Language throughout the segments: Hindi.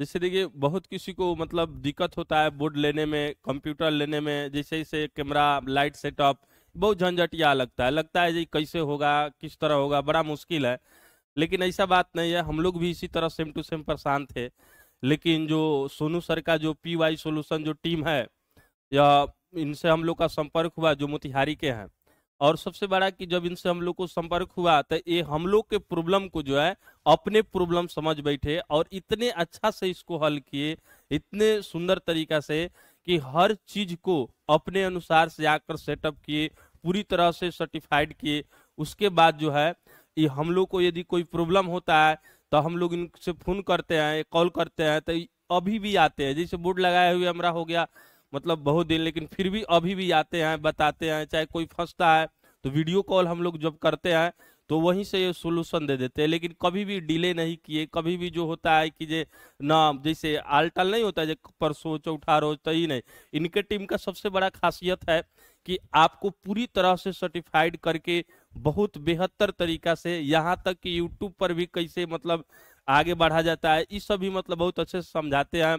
जैसे देखिए बहुत किसी को मतलब दिक्कत होता है बोर्ड लेने में कंप्यूटर लेने में जैसे जैसे कैमरा लाइट सेटअप बहुत झंझटिया लगता है लगता है जी कैसे होगा किस तरह होगा बड़ा मुश्किल है लेकिन ऐसा बात नहीं है हम लोग भी इसी तरह सेम टू सेम परेशान थे लेकिन जो सोनू सर का जो पी वाई सोल्यूशन जो टीम है या इनसे हम लोग का संपर्क हुआ जो मोतिहारी के हैं और सबसे बड़ा कि जब इनसे हम लोग को संपर्क हुआ तो ये हम लोग के प्रॉब्लम को जो है अपने प्रॉब्लम समझ बैठे और इतने अच्छा से इसको हल किए इतने सुंदर तरीका से कि हर चीज को अपने अनुसार से आकर सेटअप किए पूरी तरह से सर्टिफाइड किए उसके बाद जो है ये हम लोग को यदि कोई प्रॉब्लम होता है तो हम लोग इनसे फोन करते हैं कॉल करते हैं तो अभी भी आते हैं जैसे बोर्ड लगाए हुए हमारा हो गया मतलब बहुत दिन लेकिन फिर भी अभी भी आते हैं बताते हैं चाहे कोई फंसता है तो वीडियो कॉल हम लोग जब करते हैं तो वहीं से ये सोल्यूशन दे देते हैं लेकिन कभी भी डिले नहीं किए कभी भी जो होता है कि जे ना जैसे आलटल नहीं होता है परसों चौठा रोज तो ही नहीं इनके टीम का सबसे बड़ा खासियत है कि आपको पूरी तरह से सर्टिफाइड करके बहुत बेहतर तरीका से यहाँ तक कि यूट्यूब पर भी कैसे मतलब आगे बढ़ा जाता है इस सभी मतलब बहुत अच्छे से समझाते हैं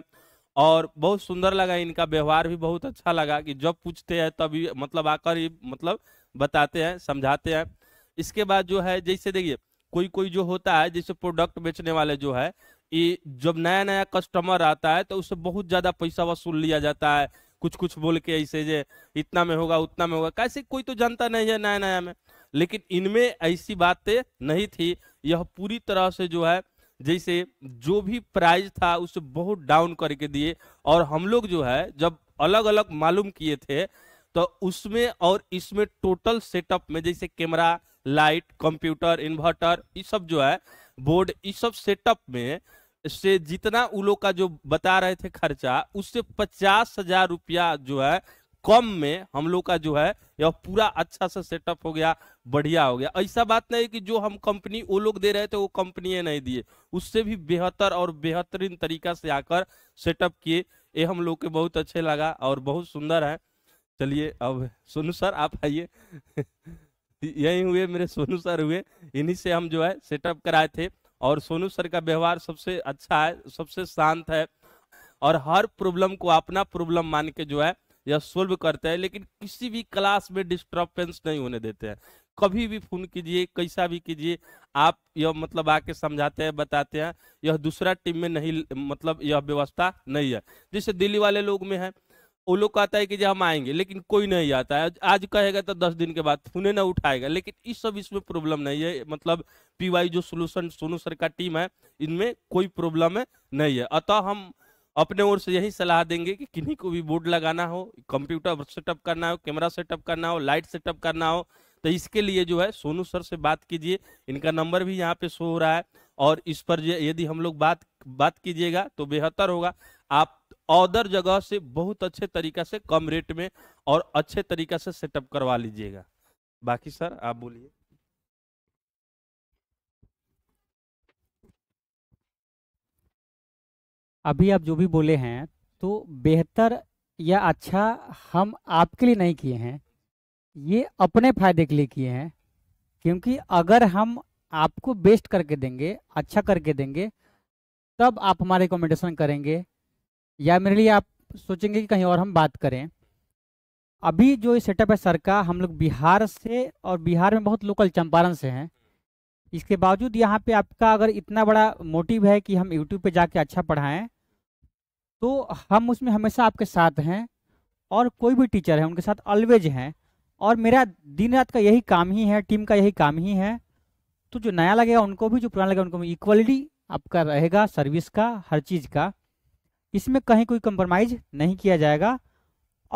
और बहुत सुंदर लगा इनका व्यवहार भी बहुत अच्छा लगा कि जब पूछते हैं तभी मतलब आकर ही मतलब बताते हैं समझाते हैं इसके बाद जो है जैसे देखिए कोई कोई जो होता है जैसे प्रोडक्ट बेचने वाले जो है ये जब नया नया कस्टमर आता है तो उससे बहुत ज्यादा पैसा वसूल लिया जाता है कुछ कुछ बोल के ऐसे जे इतना में होगा उतना में होगा कैसे कोई तो जानता नहीं है नया नया में लेकिन इनमें ऐसी बातें नहीं थी यह पूरी तरह से जो है जैसे जो भी प्राइज था उसे बहुत डाउन करके दिए और हम लोग जो है जब अलग अलग मालूम किए थे तो उसमें और इसमें टोटल सेटअप में जैसे कैमरा लाइट कंप्यूटर इन्वर्टर ये सब जो है बोर्ड ये सब सेटअप में से जितना उन लोग का जो बता रहे थे खर्चा उससे पचास हजार रुपया जो है कम में हम लोग का जो है यह पूरा अच्छा सा सेटअप हो गया बढ़िया हो गया ऐसा बात नहीं कि जो हम कंपनी वो लोग दे रहे थे वो कंपनी नहीं दिए उससे भी बेहतर और बेहतरीन तरीका से आकर सेटअप किए ये हम लोग के बहुत अच्छे लगा और बहुत सुंदर है चलिए अब सोनू सर आप आइए यही हुए मेरे सोनू सर हुए इन्हीं से हम जो है सेटअप कराए थे और सोनू सर का व्यवहार सबसे अच्छा है सबसे शांत है और हर प्रॉब्लम को अपना प्रॉब्लम मान के जो है या सोल्व करते हैं लेकिन किसी भी क्लास में डिस्टर्बेंस नहीं होने देते हैं कभी भी फोन कीजिए कैसा भी कीजिए आप यह मतलब आके समझाते हैं बताते हैं यह दूसरा टीम में नहीं मतलब यह व्यवस्था नहीं है जैसे दिल्ली वाले लोग में है वो लोग कहता है कि जो हम आएंगे लेकिन कोई नहीं आता है आज कहेगा तो दस दिन के बाद फोने ना उठाएगा लेकिन इस सब इसमें प्रॉब्लम नहीं है मतलब पीवाई जो सोल्यूशन सोनू सर का टीम है इनमें कोई प्रॉब्लम नहीं है अतः हम अपने ओर से यही सलाह देंगे कि किन्हीं को भी बोर्ड लगाना हो कंप्यूटर सेटअप करना हो कैमरा सेटअप करना हो लाइट सेटअप करना हो तो इसके लिए जो है सोनू सर से बात कीजिए इनका नंबर भी यहाँ पे शो हो रहा है और इस पर यदि हम लोग बात बात कीजिएगा तो बेहतर होगा आप अदर जगह से बहुत अच्छे तरीका से कम रेट में और अच्छे तरीका से सेटअप करवा लीजिएगा बाकी सर आप बोलिए अभी आप जो भी बोले हैं तो बेहतर या अच्छा हम आपके लिए नहीं किए हैं ये अपने फायदे के लिए किए हैं क्योंकि अगर हम आपको बेस्ट करके देंगे अच्छा करके देंगे तब आप हमारे रिकमेंडेशन करेंगे या मेरे लिए आप सोचेंगे कि कहीं और हम बात करें अभी जो ये सेटअप है सर का हम लोग बिहार से और बिहार में बहुत लोकल चंपारण से हैं इसके बावजूद यहाँ पे आपका अगर इतना बड़ा मोटिव है कि हम यूट्यूब पे जाके अच्छा पढ़ाएं तो हम उसमें हमेशा आपके साथ हैं और कोई भी टीचर है उनके साथ ऑलवेज हैं और मेरा दिन रात का यही काम ही है टीम का यही काम ही है तो जो नया लगेगा उनको भी जो पुराना लगेगा उनको भी इक्वलिटी आपका रहेगा सर्विस का हर चीज़ का इसमें कहीं कोई कंप्रोमाइज नहीं किया जाएगा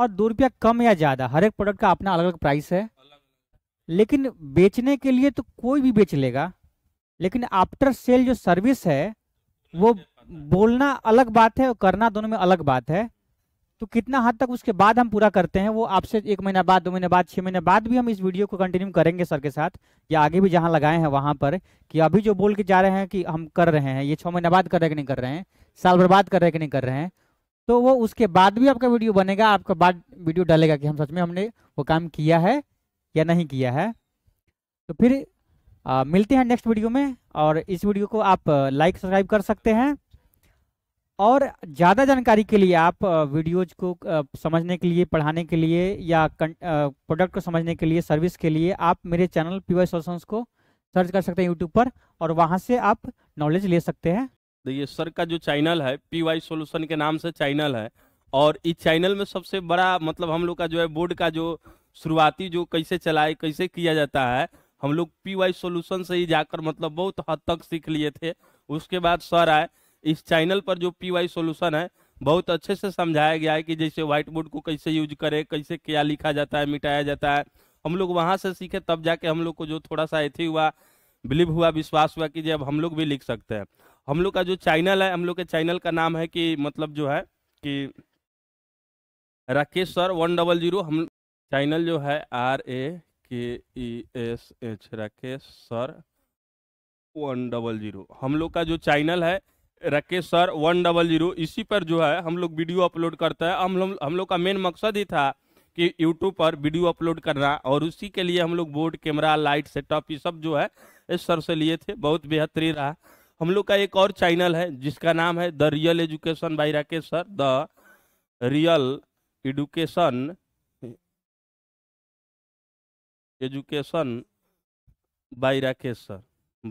और दो रुपया कम या ज़्यादा हर एक प्रोडक्ट का अपना अलग अलग प्राइस है लेकिन बेचने के लिए तो कोई भी बेच लेगा लेकिन आफ्टर सेल जो सर्विस है वो बोलना अलग बात है और करना दोनों में अलग बात है तो कितना हद तक उसके बाद हम पूरा करते हैं वो आपसे एक महीना बाद दो महीने बाद छः महीने बाद भी हम इस वीडियो को कंटिन्यू करेंगे सर के साथ या आगे भी जहाँ लगाए हैं वहाँ पर कि अभी जो बोल के जा रहे हैं कि हम कर रहे हैं ये छः महीने बाद कर रहे कि नहीं कर रहे हैं साल भर बाद कर रहे कि नहीं कर रहे हैं तो वो उसके बाद भी आपका वीडियो बनेगा आपका बाद वीडियो डालेगा कि हम सच में हमने वो काम किया है या नहीं किया है तो फिर आ, मिलते हैं नेक्स्ट वीडियो में और इस वीडियो को आप लाइक सब्सक्राइब कर सकते हैं और ज़्यादा जानकारी के लिए आप वीडियोज को समझने के लिए पढ़ाने के लिए या प्रोडक्ट को समझने के लिए सर्विस के लिए आप मेरे चैनल पी वाई सोल्यूशंस को सर्च कर सकते हैं यूट्यूब पर और वहाँ से आप नॉलेज ले सकते हैं देखिए सर का जो चैनल है पी वाई सोल्यूशन के नाम से चैनल है और इस चैनल में सबसे बड़ा मतलब हम लोग का जो है बोर्ड का जो शुरुआती जो कैसे चलाए कैसे किया जाता है हम लोग पी वाई सोल्यूशन से ही जाकर मतलब बहुत हद तक सीख लिए थे उसके बाद सर आए इस चैनल पर जो पी वाई सोल्यूशन है बहुत अच्छे से समझाया गया है कि जैसे व्हाइट बोर्ड को कैसे यूज करे कैसे क्या लिखा जाता है मिटाया जाता है हम लोग वहाँ से सीखे तब जाके हम लोग को जो थोड़ा सा एथी हुआ बिलीव हुआ विश्वास हुआ कि जब हम लोग भी लिख सकते हैं हम लोग का जो चैनल है हम लोग के चैनल का नाम है कि मतलब जो है कि Rakesh sir one double zero हम चैनल जो है R A K E S H Rakesh sir one double zero हम लोग का जो चैनल है Rakesh sir one double zero इसी पर जो है हम लोग वीडियो अपलोड करते हैं हम लोग हम लोग का मेन मकसद ही था कि यूट्यूब पर वीडियो अपलोड करना और उसी के लिए हम लोग बोर्ड कैमरा लाइट सेटअप ये सब जो है इस सर से लिए थे बहुत बेहतरीन रहा हम लोग का एक और चैनल है जिसका नाम है the real education by Rakesh sir the real education education by Rakesh sir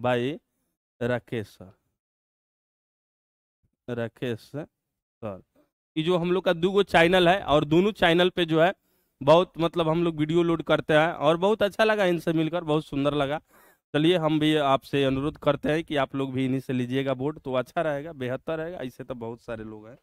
by Rakesh sir रखे सर ये जो हम लोग का दो गो चैनल है और दोनों चैनल पे जो है बहुत मतलब हम लोग वीडियो लोड करते हैं और बहुत अच्छा लगा इनसे मिलकर बहुत सुंदर लगा चलिए हम भी आपसे अनुरोध करते हैं कि आप लोग भी इन्हीं से लीजिएगा वोट तो अच्छा रहेगा बेहतर रहेगा ऐसे तो बहुत सारे लोग हैं